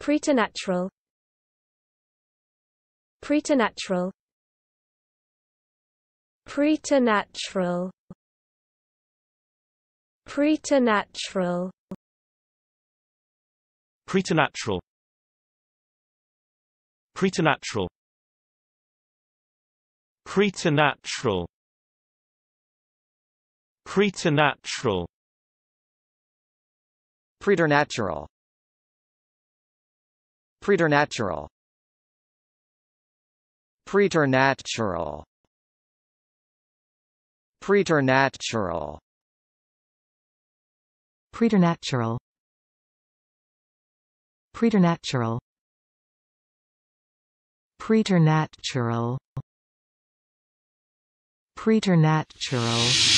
Preternatural Preternatural Preternatural Preternatural Preternatural Preternatural Preternatural Preternatural Preternatural Preternatural Preternatural Preternatural Preternatural Preternatural Preternatural Preternatural